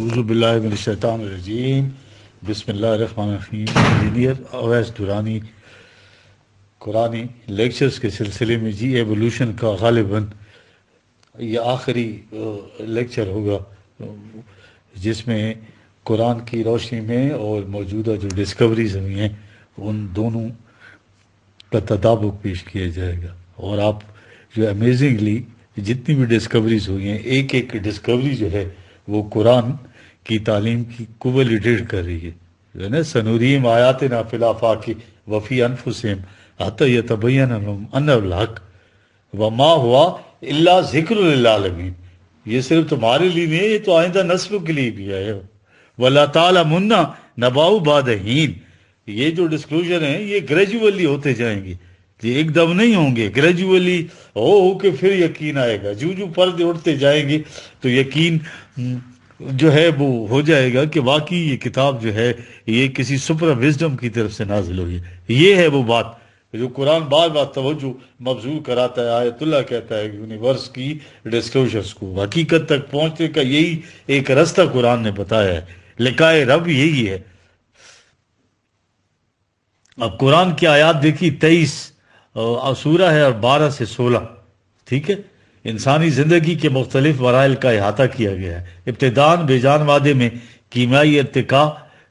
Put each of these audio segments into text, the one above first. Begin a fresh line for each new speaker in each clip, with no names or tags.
अज़ुबिल्लाशैतरजीम बसमीम इंजीनियर अवैस दुरानी कुरानी लेक्चर्स के सिलसिले में जी एवोल्यूशन का गालिबा ये आखिरी लेक्चर होगा जिसमें कुरान की रोशनी में और मौजूदा जो डिस्कवरीज हुई हैं उन दोनों का तदाबुक पेश किया जाएगा और आप जो अमेजिंगली जितनी भी डिस्कवरीज हुई हैं एक एक डिस्कवरी जो है वो कुरान की तालीम की कुवलीडेट कर रही है जो है ना सनूरीम आयात फिलाफा की वफ़ी अनफुसम हत व माँ हुआ अल्लाह जिक्र जिक्रमीन ये सिर्फ तुम्हारे लिए नहीं है ये तो आइंदा नस्ल के लिए भी हो वल्ला तला मुन्ना नबाऊ बादहीन ये जो डिस्क्लोजर है ये ग्रेजुअली होते जाएंगे ये एकदम नहीं होंगे ग्रेजुअली हो हो के फिर यकीन आएगा जू जू पर्दे उठते जाएंगे तो यकीन हम्म, जो है वो हो जाएगा कि वाकई ये किताब जो है ये किसी सुपर विजडम की तरफ से नाजिल हुई है ये है वो बात जो कुरान बार बार तवज्जो मबजूल कराता है आयतुल्ला कहता है यूनिवर्स की डिस्क्लोजर्स को हकीकत तक पहुंचने का यही एक रास्ता कुरान ने बताया है लिकाए रब यही है अब कुरान की आयात देखी तेईस सूरा है और बारह से सोलह ठीक है इंसानी ज़िंदगी के मुख्तलिफ मराइल का अहाता किया गया है इब्तदान बेजान वादे में कीमियाई इरतका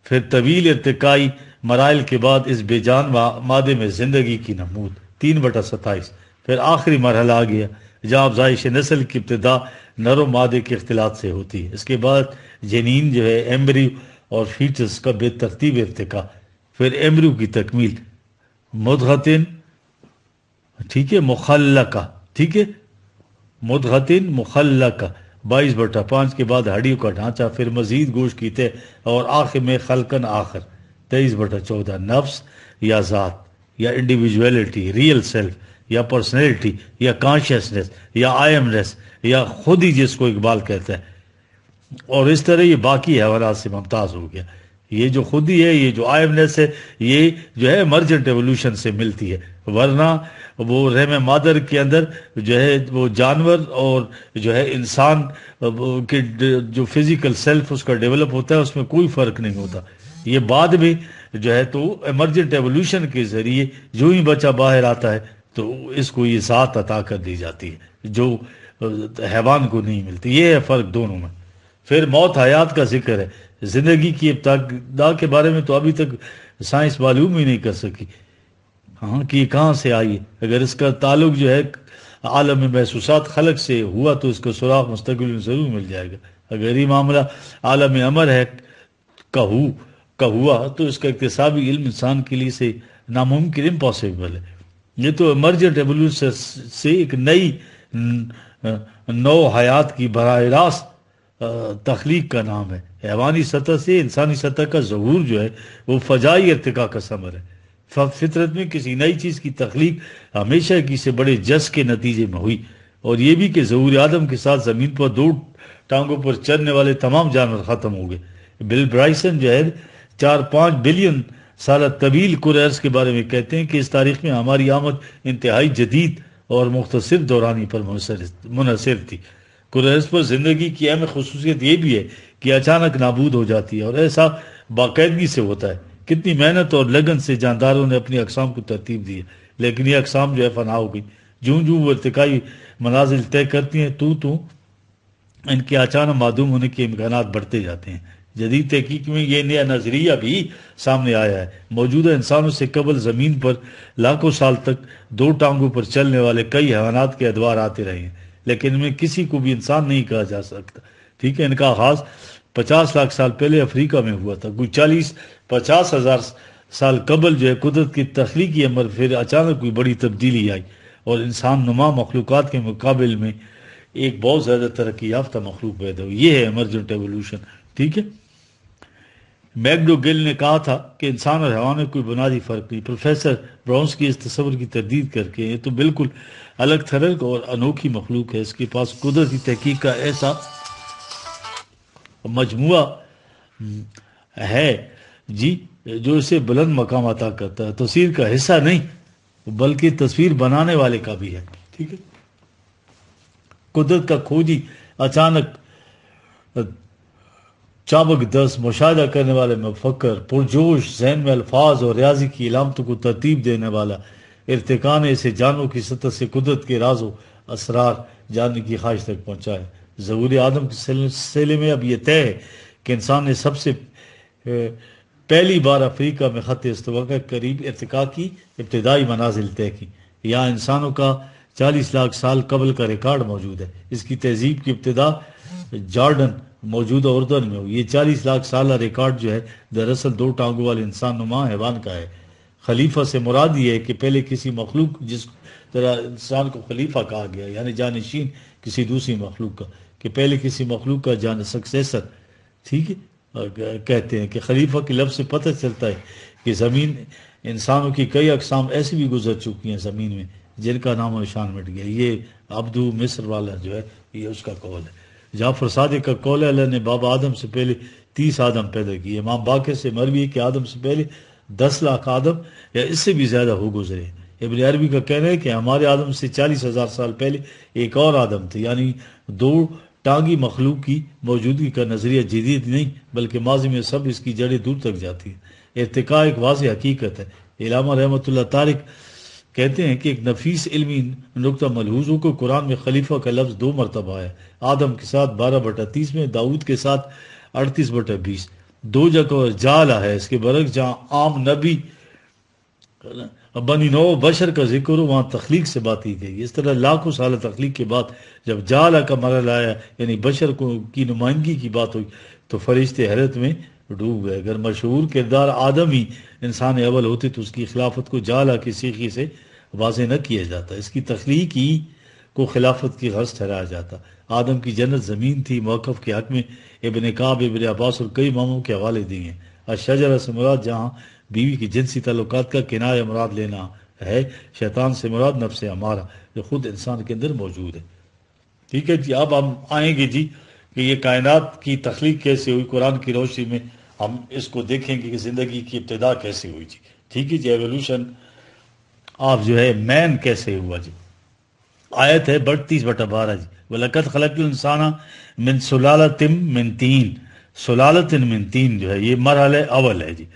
फिर तवील इरतकाई मराइल के बाद इस बेजान मादे में ज़िंदगी की नमूद तीन बटा सताइस फिर आखिरी मरहला आ गया जहाँ अफजाइश नस्ल की इब्तदा नरो मादे के अख्तिलात से होती है इसके बाद जनीन जो है एम्ब्रियो और फीटस का बेतरतीब इरतका फिर एम्ब्रियो की तकमील मुदगतिन ठीक है मुखल का ठीक है मुदगतिन मुखल का बाईस बटा पांच के बाद हड्डियों का ढांचा फिर मजीद गोश की और आखिर में खलकन आखिर तेईस बटा चौदह नफ्स या ज़ात या इंडिविजुअलिटी रियल सेल्फ या पर्सनैलिटी या कॉन्शियसनेस या आयमनेस या खुद ही जिसको इकबाल कहते हैं और इस तरह ये बाकी हवाला से मुमताज़ हो गया ये जो खुद ही है ये जो आयमनेस है ये जो है मर्जेंट एवोल्यूशन से मिलती है वरना वो रहम मादर के अंदर जो है वो जानवर और जो है इंसान के जो फिजिकल सेल्फ उसका डेवलप होता है उसमें कोई फ़र्क नहीं होता ये बाद में जो है तो एमरजेंट एवोल्यूशन के ज़रिए जो ही बच्चा बाहर आता है तो इसको ये साथ अता कर दी जाती है जो हैवान को नहीं मिलती ये है फ़र्क दोनों में फिर मौत हयात का जिक्र है ज़िंदगी की इब्तदा के बारे में तो अभी तक साइंस मालूम ही नहीं कर सकी हाँ कि कहाँ से आई अगर इसका ताल्लुक जो है आलम महसूसात खलक से हुआ तो इसको सुराख मुस्तकबिल में ज़रूर मिल जाएगा अगर ये मामला आलम अमर है कहू का हुआ तो इसका इकतसाबी इल्म इंसान के लिए से नामुमकिन इम्पॉसिबल है ये तो इमरजेंट एवोल्यूशन से एक नई नौ हयात की बराह रास्त तख्लीक का नाम है हैवानी सतह से इंसानी सतह का जहूर जो है वो फजाई अर्तका का समर है फितरत में किसी नई चीज़ की तख्लीक हमेशा किसी बड़े जस के नतीजे में हुई और ये भी कि जहूर आदम के साथ ज़मीन पर दो टांगों पर चलने वाले तमाम जानवर ख़त्म हो गए बिल ब्राइसन जो है चार पाँच बिलियन साल तवील कुरैस के बारे में कहते हैं कि इस तारीख में हमारी आमद इंतहाई जदीद और मुख्तर दौरानी पर मुनसर थी कुरस पर ज़िंदगी की अहम खसूसियत यह भी है कि अचानक नाबूद हो जाती है और ऐसा बाकायदगी से होता है कितनी मेहनत और लगन से जानदारों ने अपनी अकसाम को तरतीब दी है लेकिन ये अकसाम जो है फना हो गई जो जो वो इरतकाई मनाजिल तय करती हैं तू तू इनके अचानक मादूम होने के इम्कान बढ़ते जाते हैं जदीद तहकीक में ये नया नजरिया भी सामने आया है मौजूदा इंसानों से कबल ज़मीन पर लाखों साल तक दो टांगों पर चलने वाले कई हैवानात के अदवार आते रहे हैं लेकिन इनमें किसी को भी इंसान नहीं कहा जा सकता ठीक है इनका आगाज़ पचास लाख साल पहले अफ्रीका में हुआ था कोई चालीस पचास हज़ार साल कबल जो है कुदरत की तख्लीकी अमर फिर अचानक कोई बड़ी तब्दीली आई और इंसान नुमा मखलूक के मुकाबले में एक बहुत ज़्यादा तरक्की याफ्ता मखलूक पैदा हुई ये है एमरजेंट एवोल्यूशन ठीक है मैगडो गिल ने कहा था कि इंसान और हवा में कोई बुनियादी फ़र्क नहीं प्रोफेसर ब्राउन्स की इस तस्वर की तरदीद करके ये तो बिल्कुल अलग थरक और अनोखी मखलूक है इसके पास कुदरती तहकीक का ऐसा मजमु हम्म, है जी जो इसे बुलंद मकाम अता करता है तस्वीर का हिस्सा नहीं बल्कि तस्वीर बनाने वाले का भी है ठीक है कुदरत का खोजी अचानक चाबक दस मुशाह करने वाले में फकर पुरजोश जहन में अल्फाज और रियाजी की इलामतों को तरतीब देने वाला इरतकान ऐसे जानों की सतह से कुदरत के राजो असरार जानने की ख्वाहिश तक पहुंचाए है आदम के सिलसिले में अब यह तय है कि इंसान ने सबसे पहली बार अफ्रीका में ख़त इस करीब इरतका की इब्तदाई मनाजिल तय की यहाँ इंसानों का चालीस लाख साल कबल का रिकॉर्ड मौजूद है इसकी तहजीब की इब्तदा जॉर्डन मौजूदा उर्दन में हो ये चालीस लाख साल रिकॉर्ड जो है दरअसल दो टांगों वाले इंसान नुमा हैवान का है खलीफा से मुराद ये है कि पहले किसी मखलूक जिस तरह इंसान को खलीफा कहा गया यानी जानशीन किसी दूसरी मखलूक का कि पहले किसी मखलूक का जान सक्सेसर ठीक है कहते हैं कि खलीफा के लफ्ज़ से पता चलता है कि ज़मीन इंसानों की कई अकसाम ऐसी भी गुजर चुकी हैं ज़मीन में जिनका नाम निशान मिट गया ये अब्दू मिस्र वाला जो है ये उसका कौल है जाफर सादिक का कौल अल्लाह ने बाबा आदम से पहले तीस आदम पैदा किए इमाम बाकिर से मरवी के आदम से पहले दस लाख आदम या इससे भी ज़्यादा हो गुजरे इबन अरबी का कहना है कि हमारे आदम से चालीस हज़ार साल पहले एक और आदम थे यानी दो टांगी मखलूक की मौजूदगी का नज़रिया जदीद नहीं बल्कि माजी में सब इसकी जड़ें दूर तक जाती है इरतका एक वाज हकीकत है इलामा रहमत तारक कहते हैं कि एक नफीस इलमी नुकता मलहूजों को कुरान में खलीफा का लफ्ज़ दो मरतबा आया आदम के साथ बारह बटा तीस में दाऊद के साथ अड़तीस बटा बीस दो जगह जाला है इसके बरक जहाँ आम नबी अब बनी नो बशर का जिक्र वहाँ तखलीक से बात की गई इस तरह लाखों साल तख्लीक के बाद जब जाला का मरल आया यानी बशर को की नुमाइंदगी की बात हुई तो फरिश्ते हैरत में डूब गए अगर मशहूर किरदार आदम ही इंसान अवल होते तो उसकी खिलाफत को जाला की सीखी से वाज न किया जाता इसकी तख्लीक ही को खिलाफत की गर्ज ठहराया जाता आदम की जन्नत ज़मीन थी मौक़ के हक में इबन काब इबन अब्बास और कई मामों के हवाले दिए हैं अशजरा से मुराद जहाँ बीवी की जिनसी तल्लक का किनारे मुराद लेना है शैतान से मुराद नफ्स हमारा जो खुद इंसान के अंदर मौजूद है ठीक है जी अब हम आएंगे जी कि ये कायनात की तख्लीक कैसे हुई कुरान की रोशनी में हम इसको देखेंगे कि ज़िंदगी की इब्तदा कैसे हुई जी ठीक है जी एवोल्यूशन आप जो है मैन कैसे हुआ जी आयत है बड़तीस बटा बारह जी वलकत खलक इंसाना मिन सुलत मिन तीन सुलालतिन मिन तीन जो है ये मरहल अवल है जी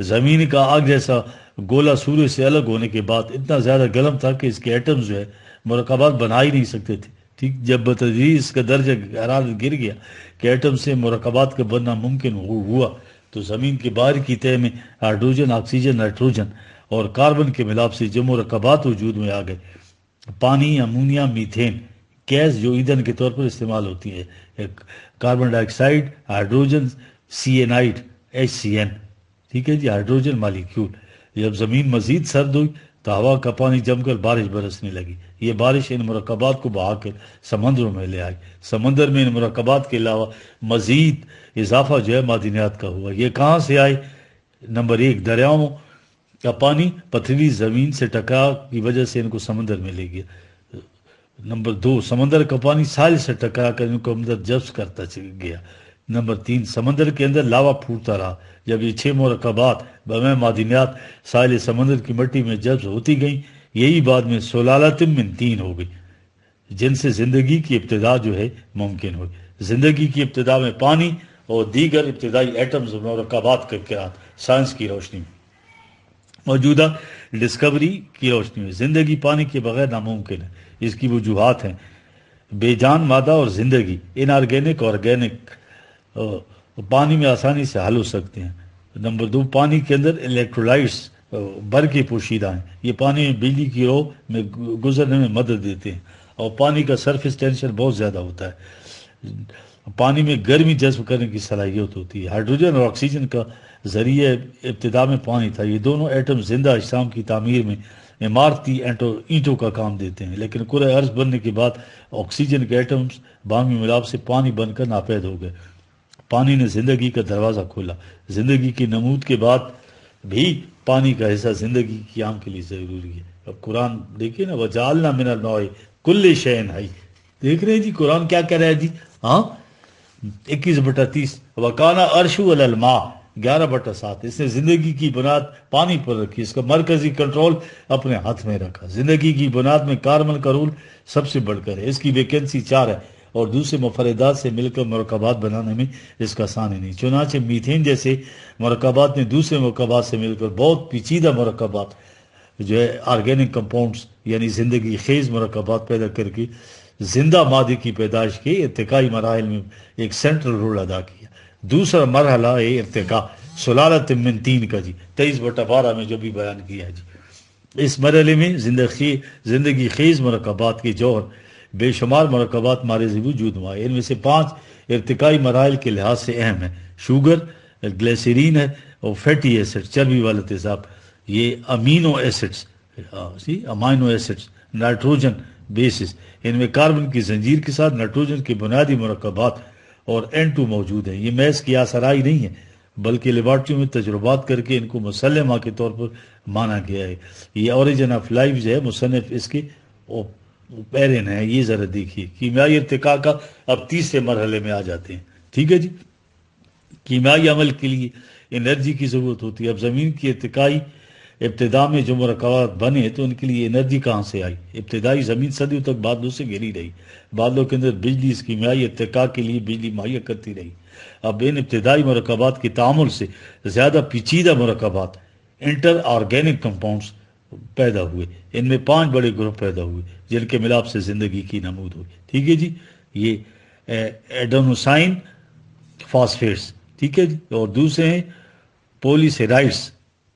ज़मीन का आग जैसा गोला सूर्य से अलग होने के बाद इतना ज़्यादा गर्म था कि इसके एटम जो है मरकबात बना ही नहीं सकते थे ठीक जब बतदरीज इसका दर्ज हरारत गिर गया कि एटम से मरकबात का बनना मुमकिन हुआ तो ज़मीन के बाहर की तय में हाइड्रोजन ऑक्सीजन नाइट्रोजन और कार्बन के मिलाप से जो मरकबात वजूद में आ गए पानी अमोनिया मीथेन गैस जो ईंधन के तौर पर इस्तेमाल होती है carbon dioxide hydrogen C N H C N ठीक है जी हाइड्रोजन मालिक्यूल जब ज़मीन मजीद सर्द हुई तो हवा का पानी जमकर बारिश बरसने लगी ये बारिश इन मरकबात को बहाकर समंदरों में ले आई समंदर में इन मरकबात के अलावा मजीद इजाफा जो है मादिनियात का हुआ ये कहाँ से आई नंबर एक दरियाओं का पानी पथरीली ज़मीन से टकराव की वजह से इनको समंदर में ले गया नंबर दो समंदर का पानी साल से टकरा कर इनको अंदर जब्त करता गया नंबर तीन समंदर के अंदर लावा फूटता रहा जब ये छह मरकबात बम साहिल समंदर की मट्टी में जब्ज होती गई यही बाद में सोलालतम में तीन हो गई जिनसे ज़िंदगी की इब्तदा जो है मुमकिन हुई ज़िंदगी की इब्तदा में पानी और दीगर इब्तदाई एटम्स मरकबात के किरात साइंस की रोशनी में मौजूदा डिस्कवरी की रोशनी में ज़िंदगी पानी के बगैर नामुमकिन है इसकी वजूहत हैं बेजान मादा और ज़िंदगी इनआर्गेनिक ऑर्गेनिक पानी में आसानी से हल हो सकते हैं नंबर दो पानी के अंदर इलेक्ट्रोलाइट्स भर के पोशीदा हैं ये पानी में बिजली की रो में गुजरने में मदद देते हैं और पानी का सरफेस टेंशन बहुत ज़्यादा होता है पानी में गर्मी जज्ब करने की सलाहियत होती है हाइड्रोजन और ऑक्सीजन का जरिए इब्तदा में पानी था ये दोनों एटम जिंदा अजसाम की तमीर में इमारती एंटो ईंटों का काम देते हैं लेकिन कुरे अर्ज बनने के बाद ऑक्सीजन के एटम्स बामी मिलाप से पानी बनकर नापैद हो गए पानी ने जिंदगी का दरवाज़ा खोला जिंदगी की नमूद के बाद भी पानी का हिस्सा जिंदगी की आम के लिए ज़रूरी है अब कुरान देखिए ना वह जालना मिनल नॉय कुल्ले शैन हाई देख रहे हैं जी कुरान क्या कह रहा है जी हाँ इक्कीस बटा तीस वकाना अरशु अलमा ग्यारह बटा सात इसने जिंदगी की बुनियाद पानी पर रखी इसका मरकजी कंट्रोल अपने हाथ में रखा जिंदगी की बुनियाद में कार्मल का रूल सबसे बढ़कर है इसकी वैकेंसी चार है और दूसरे मफरदात से मिलकर मरकबात बनाने में इसका आसान नहीं चुनाचे मीथेन जैसे मरकबात ने दूसरे मरकबात से मिलकर बहुत पीचीदा मरकबात जो है आर्गेनिक कंपाउंड्स यानी ज़िंदगी खेज मरकबात पैदा करके जिंदा मादे की पैदाइश के इरतिकाई मराहल में एक सेंट्रल रोल अदा किया दूसरा मरहला है इरतका सलालत मिन तीन का जी तेईस बटा बारह में जो भी बयान किया जी इस मरहले में जिंदगी जिंदगी खेज मरकबात के जौहर बेशुमार मरकबात मारे से वजूद हुआ है इनमें से पाँच इरतकई मराइल के लिहाज से अहम है शुगर ग्लेसरीन है और फैटी एसिड चर्बी वाले तेजाब ये अमीनो एसिड्स सी अमाइनो एसिड्स नाइट्रोजन बेसिस इनमें कार्बन की जंजीर के साथ नाइट्रोजन के बुनियादी मरकबात और एन टू मौजूद हैं ये मैस की आसराई नहीं है बल्कि लेबार्ट्रियों में तजुर्बात करके इनको मुसलमा के तौर पर माना गया है ये औरजन ऑफ लाइफ जो है मुसनफ़ इसके पैरिन है ये ज़रा देखिए कीमियाई इरतका का अब तीसरे मरहले में आ जाते हैं ठीक है जी कीमियाई अमल के लिए एनर्जी की ज़रूरत होती है अब ज़मीन की इरतकाई इब्तदा में जो मरकबात बने तो उनके लिए एनर्जी कहाँ से आई इब्तदाई ज़मीन सदियों तक बादलों से घिरी रही बादलों के अंदर बिजली इस कीमियाई इरतका के लिए बिजली मुहैया करती रही अब इन इब्तदाई मरकबात के तामुल से ज़्यादा पीचीदा मरकबात इंटर ऑर्गेनिक कंपाउंड्स पैदा हुए इनमें पांच बड़े ग्रुप पैदा हुए जिनके मिलाप से ज़िंदगी की नमूद हुई ठीक है जी ये एडोनोसाइन फॉस्फेट्स ठीक है जी और दूसरे हैं पोलीसेराइड्स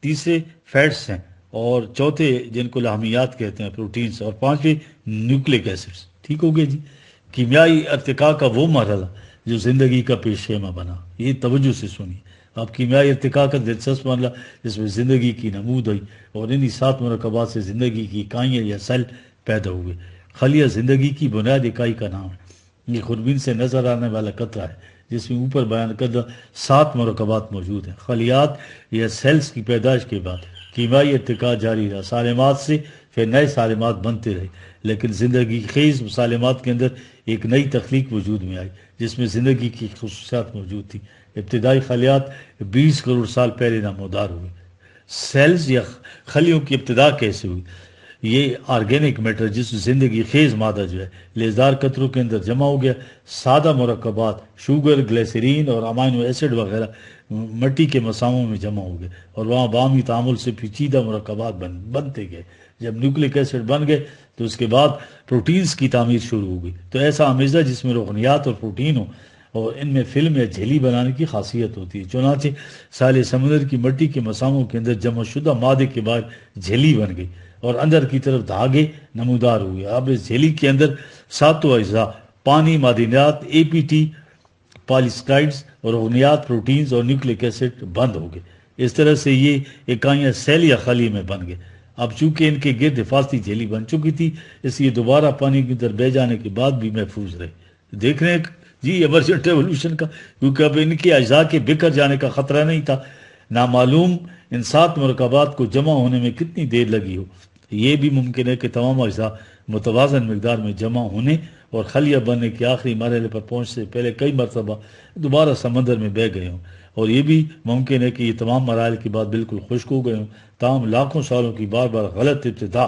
तीसरे फैट्स हैं और चौथे जिनको लाहमियात कहते हैं प्रोटीन्स और पांचवे न्यूक्लिक एसिड्स ठीक हो गए जी कीमियाई अरतिका का वो मरहला जो ज़िंदगी का पेशेमा बना ये तवज्जो से सुनिए अब कीमिया इरतका का दिलचस्प मामला जिसमें ज़िंदगी की नमूद हुई और इन्हीं सात मरकबात से ज़िंदगी की इकाइयाँ या सेल पैदा हुए खलिया ज़िंदगी की बुनियाद इकाई का नाम है ये खुरबीन से नज़र आने वाला कतरा है जिसमें ऊपर बयान कर सात मरकबात मौजूद हैं खलियात या सेल्स की पैदाइश के बाद कीमाई इरतका जारी रहा सालमत से फिर नए सालमत बनते रहे लेकिन ज़िंदगी खेज सालमत के अंदर एक नई तख्लीक वजूद में आई जिसमें ज़िंदगी की खसूसियात मौजूद थी इब्तदाई खलियात बीस करोड़ साल पहले नमोदार हुए सेल्स या खलियों की इब्तदा कैसे हुई ये आर्गेनिक मैटर जिस जिंदगी खेज मादा जो है लेजदार कतरों के अंदर जमा हो गया सादा मरकबात शुगर ग्लेसरीन और अमाइनो एसिड वगैरह मट्टी के मसामों में जमा हो गए और वहाँ बामी तामुल से पीचीदा मरकबात बन बनते गए जब न्यूक्लिक एसिड बन गए तो उसके बाद प्रोटीन्स की तमीर शुरू हो गई तो ऐसा आमेजा जिसमें रोगनियात और प्रोटीन हो और इनमें फिल्म या झेली बनाने की खासियत होती है चुनाचे साले समुद्र की मट्टी के मसामों के अंदर जमा शुदा मादे के बाद झेली बन गई और अंदर की तरफ धागे नमूदार हुए अब इस झेली के अंदर सातों अज्जा पानी मादनियात ए पी टी पॉलिस्क्राइड्स और रुनियात प्रोटीन्स और न्यूक्लिक एसिड बंद हो गए इस तरह से ये इकाइयाँ सेल या खाली में बन गए अब चूंकि इनके गिरद हिफाजती झेली बन चुकी थी इसलिए दोबारा पानी के अंदर बह जाने के बाद भी महफूज रहे देख हैं जी एमरजेंट रेवोल्यूशन का क्योंकि अब इनके अजा के बिखर जाने का ख़तरा नहीं था नामालूम इन सात मरकबात को जमा होने में कितनी देर लगी हो यह भी मुमकिन है कि तमाम अजा मुतवाजन मकदार में जमा होने और खलिया बनने के आखिरी मरहले पर पहुंच से पहले कई मरतबा दोबारा समंदर में बह गए हों और यह भी मुमकिन है कि ये तमाम मरल की बात बिल्कुल खुश्क हो गए हों तमाम लाखों सालों की बार बार गलत इब्तदा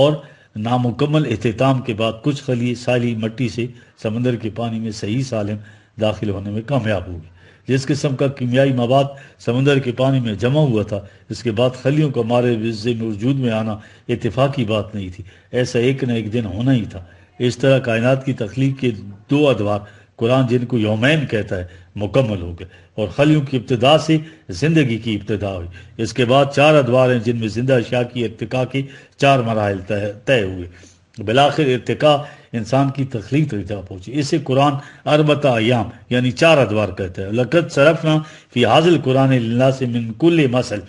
और नामुकम्मल अहतमाम के बाद कुछ खली साली मट्टी से समंदर के पानी में सही सालम दाखिल होने में कामयाब हो हुए जिस किस्म का कीमियाई मवाद समंदर के पानी में जमा हुआ था इसके बाद खलियों का मारे वजूद में आना इतफाकी बात नहीं थी ऐसा एक न एक दिन होना ही था इस तरह कायनात की तख्लीक के दो अदवार कुरान जिनको योमैन कहता है मुकम्मल हो गए और खलियों की इब्तदा से ज़िंदगी की इब्तदा हुई इसके बाद चार अदवार हैं जिनमें जिंदा अशिया की इरतका के चार मराहल तय हुए बिलाखिर इरतका इंसान की तखलीक तक जा इसे कुरान अरबत आयाम यानी चार अदवार कहते हैं लकत सरफना फी हाजिल कुरान ला से मिनकुल मसल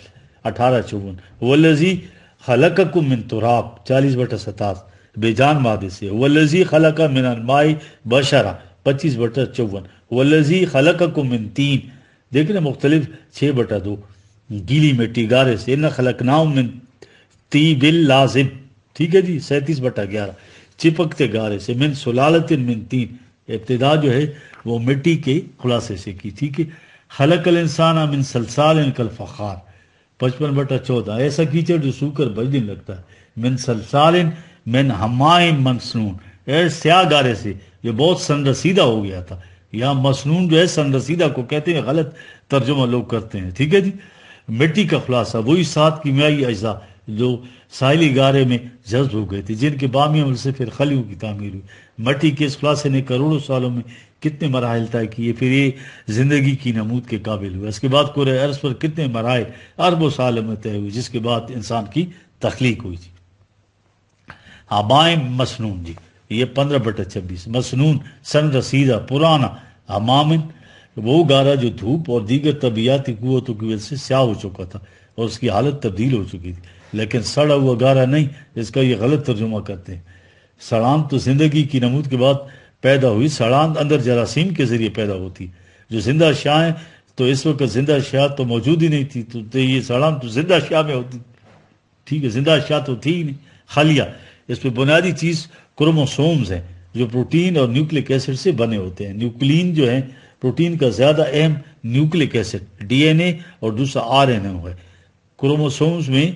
अठारह चौवन वलजी खलक मिन तुराब चालीस बटा सतास बेजान मादे से वलजी खलक मिन माई बशरा पच्चीस बटा चौवन वलजी खलक को मिनतीन देख रहे मुख्तलिफ छः बटा दो गीली मिट्टी गारे से न खलक नाम मिन ती बिल लाजिम ठीक है जी सैंतीस बटा ग्यारह चिपकते गारे से मिन सुलालत मिन तीन इब्तदा जो है वो मिट्टी के खुलासे से की ठीक है खलक अल इंसान मिन सलसाल कल फ़ार पचपन बटा चौदह ऐसा कीचड़ जो सूखकर बजने लगता है मिन सलसाल मिन हमाय मनसून ऐसा गारे से जो बहुत सीधा हो गया था यहाँ मसनून जो है सनरसीदा को कहते हैं गलत तर्जुमा लोग करते हैं ठीक है जी मिट्टी का खुलासा वही सात कीमियाई अज्जा जो साहली गारे में जज्ब हो गए थे जिनके बामी अमल से फिर खलियों की तमीर हुई मट्टी के इस खुलासे ने करोड़ों सालों में कितने मराहल तय किए फिर ये ज़िंदगी की नमूद के काबिल हुआ इसके बाद कोरे अर्ज पर कितने मराहल अरबों साल में तय हुए जिसके बाद इंसान की तख्लीक हुई जी हबाएँ मसनून जी ये पंद्रह बटा छब्बीस मसनून सन रसीदा पुराना हमामिन वो गारा जो धूप और दीगर तबियाती कुतों की वजह से स्याह हो चुका था और उसकी हालत तब्दील हो चुकी थी लेकिन सड़ा हुआ गारा नहीं इसका ये गलत तर्जुमा करते हैं सड़ान तो जिंदगी की नमूद के बाद पैदा हुई सड़ान अंदर जरासीम के जरिए पैदा होती जो जिंदा शाह हैं तो इस वक्त जिंदा शाह तो मौजूद ही नहीं थी तो, तो ये सड़ान तो जिंदा शाह में होती ठीक है जिंदा शाह तो थी ही नहीं खालिया इस पर बुनियादी चीज़ क्रोमोसोम्स हैं जो प्रोटीन और न्यूक्लिक एसिड से बने होते हैं न्यूक्लिन जो है प्रोटीन का ज्यादा अहम न्यूक्लिक एसिड डीएनए और दूसरा आरएनए है क्रोमोसोम्स में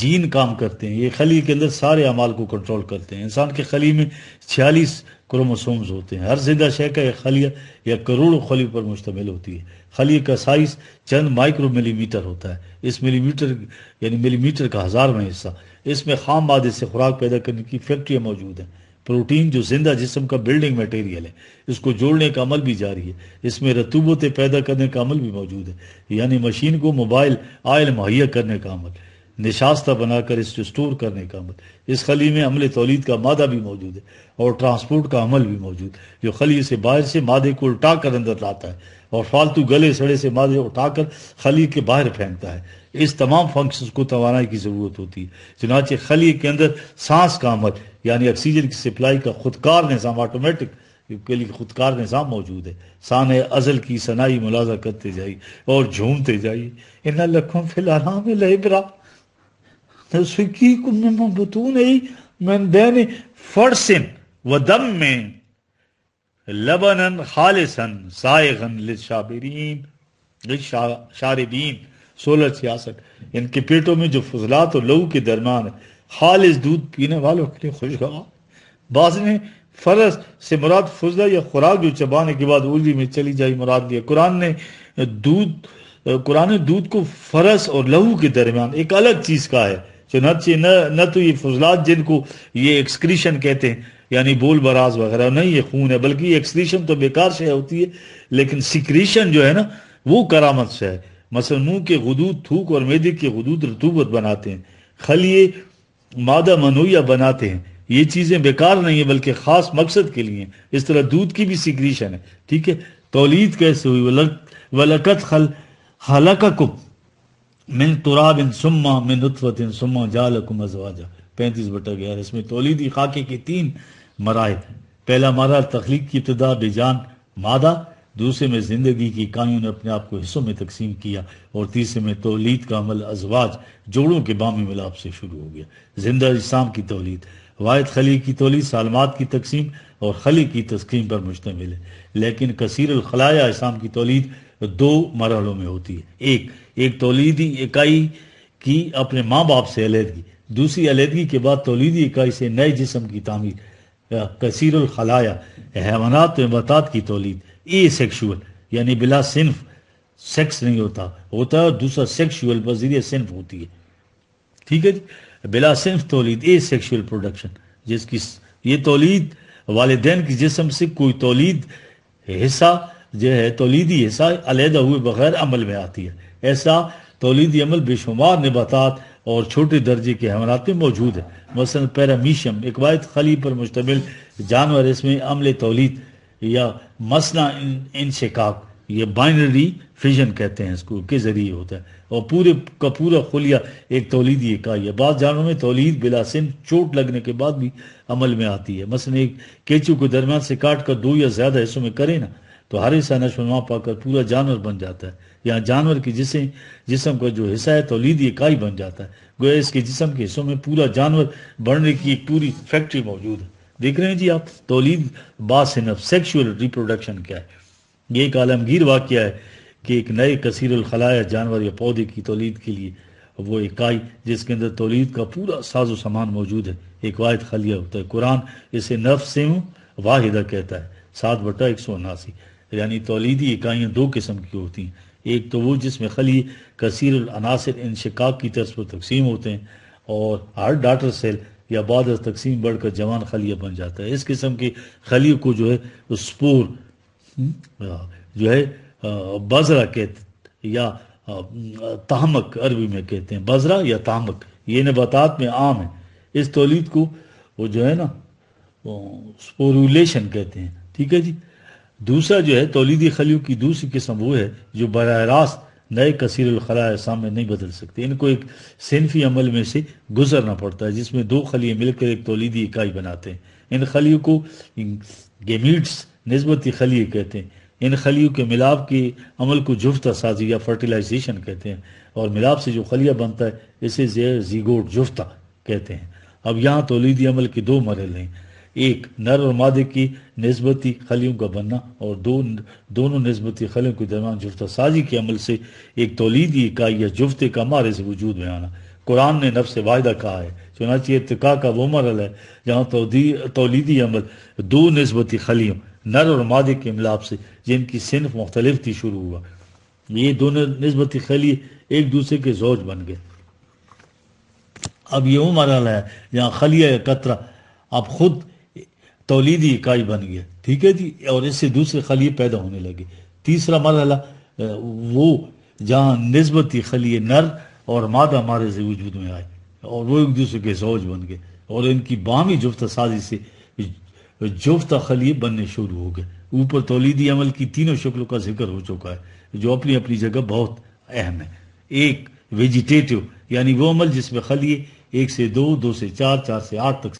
जीन काम करते हैं ये खली के अंदर सारे अमाल को कंट्रोल करते हैं इंसान के खली में छियालीस क्रोमोसोम्स होते हैं हर जिंदा शय का एक खलिया या करोड़ों खली पर मुश्तमिल होती है खली का साइज चंद माइक्रो मिलीमीटर होता है इस मिलीमीटर यानी मिलीमीटर का हज़ारवा हिस्सा इसमें खाम मादे से खुराक पैदा करने की फैक्ट्रियाँ मौजूद हैं प्रोटीन जो जिंदा जिसम का बिल्डिंग मटेरियल है इसको जोड़ने का अमल भी जारी है इसमें रतूबतें पैदा करने का अमल भी मौजूद है यानी मशीन को मोबाइल आयल मुहैया करने का अमल निशास्ता बनाकर इसको स्टोर करने का अमल इस खली में अमले तोलीद का मादा भी मौजूद है और ट्रांसपोर्ट का अमल भी मौजूद जो खली से बाहर से मादे को उठा कर अंदर लाता है और फालतू गले सड़े से मादे उठाकर खली के बाहर फेंकता है इस तमाम फंक्शन को तोानाई की ज़रूरत होती है चुनाचे खली के अंदर सांस का अमल यानी ऑक्सीजन की सप्लाई का खुदकार निज़ाम ऑटोमेटिक के लिए खुदकार निज़ाम मौजूद है सान अज़ल की सनाई मुलाजा करते जाइए और झूमते जाइए इन लखों फिलहाल में लबरा बतून मंदैन फर्सन व दम में लबनन खालिसन सायगन लिशाबरीन शारदीन सोलह छियासठ इनके पेटों में जो फजलात और लहू के दरमान खालिश दूध पीने वालों के लिए खुशगवा बाज ने फरस से मुराद फजला या खुराक जो चबाने के बाद उर्दी में चली जाए मुराद लिया कुरान ने दूध कुरान दूध को फरस और लहू के दरमियान एक अलग चीज का है चुनाचे न न तो ये फजलात जिनको ये एक्सक्रीशन कहते हैं यानी बोल बराज वगैरह नहीं ये खून है बल्कि एक्सक्रीशन तो बेकार से होती है लेकिन सिक्रीशन जो है ना वो करामत से है मसल मुंह के गदूद थूक और मेदे के गदूद रतूबत बनाते हैं खलिए मादा मनोया बनाते हैं ये चीज़ें बेकार नहीं है बल्कि ख़ास मकसद के लिए इस तरह दूध की भी सिक्रीशन है ठीक है तोलीद कैसे हुई वलकत खल हलाका कुम मिन तुराबिन सुम्मा मिन उतवतिन सुम्मा जालकुम अजवाजा पैंतीस बटा ग्यारह इसमें तोलीदी खाके के तीन मराहल पहला मरहल तख्लीक की इब्तदा बेजान मादा दूसरे में ज़िंदगी की इकाइयों ने अपने आप को हिस्सों में तकसीम किया और तीसरे में तोलीद का अमल अजवाज जोड़ों के बामी मिलाप से शुरू हो गया जिंदा इस्लाम की तोलीद वायद खली की तोली सालमात की तकसीम और खली की तस्कीम पर मुश्तमिल है लेकिन कसीर अलखलाया इसम की तोलीद दो मरहलों में होती है एक एक तोलीदी इकाई की अपने माँ बाप से अलीदगी दूसरी अलीदगी के बाद तोलीदी इकाई से नए जिसम की तमीर कसीर अलखलाया हैवानात की तोलीद ए सेक्शुअल यानी बिला सिंफ सेक्स नहीं होता होता है और दूसरा सेक्शुअल बजीर सिंफ होती है ठीक है जी बिला सिंफ तोलीद ए सेक्शुअल प्रोडक्शन जिसकी ये तोलीद वालदेन की जिसम से कोई तोलीद हिस्सा जो है तोलीदी हिस्सा अलहदा हुए बगैर अमल में आती है ऐसा तोलीदी अमल बेशुमार निबात और छोटे दर्जे के हमारा में मौजूद है मसल पैरामीशियम एक वायद खली पर मुश्तमिल जानवर इसमें अमल तोलीद या मसना इन, इन शिकाक ये बाइनरी फिजन कहते हैं इसको के ज़रिए होता है और पूरे का पूरा खुलिया एक तोलीद ये का है बाद जानवरों में तोलीद बिलासिन चोट लगने के बाद भी अमल में आती है मसलन एक केचू को दरमियान से काट कर दो या ज़्यादा हिस्सों में करें ना तो हर हिस्सा नशोनुमा पाकर पूरा जानवर बन जाता है यहाँ जानवर की जिसे जिसम का जो हिस्सा है तोलीद इकाई बन जाता है गोया इसके जिसम के हिस्सों में पूरा जानवर बढ़ने की एक पूरी फैक्ट्री मौजूद है देख रहे हैं जी आप तोलीद बासिनफ सेक्शुअल रिप्रोडक्शन क्या है ये एक आलमगीर वाक्य है कि एक नए कसीर खलाया जानवर या पौधे की तोलीद के लिए वो इकाई जिसके अंदर तोलीद का पूरा साजो सामान मौजूद है एक वाद खलिया होता है कुरान इसे नफ से हूँ वाहिदा कहता है सात बटा एक सौ उनासी यानी तोलीदी इकाइयाँ दो किस्म की होती हैं एक तो वो जिसमें खली कसर अनासर इनशिकाक की तरफ तकसीम होते हैं और हर डाटर सेल या बाद तकसीम बढ़कर जवान खलिया बन जाता है इस किस्म के खली को जो है स्पोर जो है बाजरा कहते या तामक अरबी में कहते हैं बाजरा या तामक ये नबात में आम है इस तोलीद को वो जो है ना स्पोरुलेशन कहते हैं ठीक है जी दूसरा जो है तोलीदी खलियों की दूसरी किस्म वो है जो बर रास्त नए कसीर खला में नहीं बदल सकते इनको एक सिनफी अमल में से गुजरना पड़ता है जिसमें दो खलिए मिलकर एक तोलीदी इकाई बनाते हैं इन खलियों को गेमिट्स नस्बत खली कहते हैं इन खलियों के मिलाप के अमल को जुफ्ता साजी या फर्टिलाइजेशन कहते हैं और मिलाप से जो खलिया बनता है इसे जेर जीगोट जुफ्ता कहते हैं अब यहाँ तोलीदी अमल के दो मरल हैं एक नर और मादे की नस्बती खलियों का बनना और दो दोनों नस्बती खलियों के दरमियान जुफ्ता साजी के अमल से एक तोलीदी इकाई या जुफ्ते का मारे से वजूद में आना कुरान ने से वायदा कहा है चुनाची इतका का वो मरल है जहाँ तोलीदी अमल दो नस्बती खलियों नर और मादे के मिलाप से जिनकी सिनफ मुख्तलिफ थी शुरू हुआ ये दोनों नस्बत खली एक दूसरे के जोज बन गए अब ये वो मरल है जहाँ खलिया या कतरा अब खुद तोलीदी इकाई बन गया ठीक है जी और इससे दूसरे खलिए पैदा होने लगे तीसरा मरला वो जहाँ नस्बती खली नर और मादा मारे से वजूद में आए और वो एक दूसरे के जोज बन गए और इनकी बामी जुफ्त साजी से जोफ्ता खली बनने शुरू हो गए ऊपर तोलीदी अमल की तीनों शक्लों का जिक्र हो चुका है जो अपनी अपनी जगह बहुत अहम है एक वेजिटेटिव यानी वो अमल जिसमें खलिए एक से दो दो से चार चार से आठ तक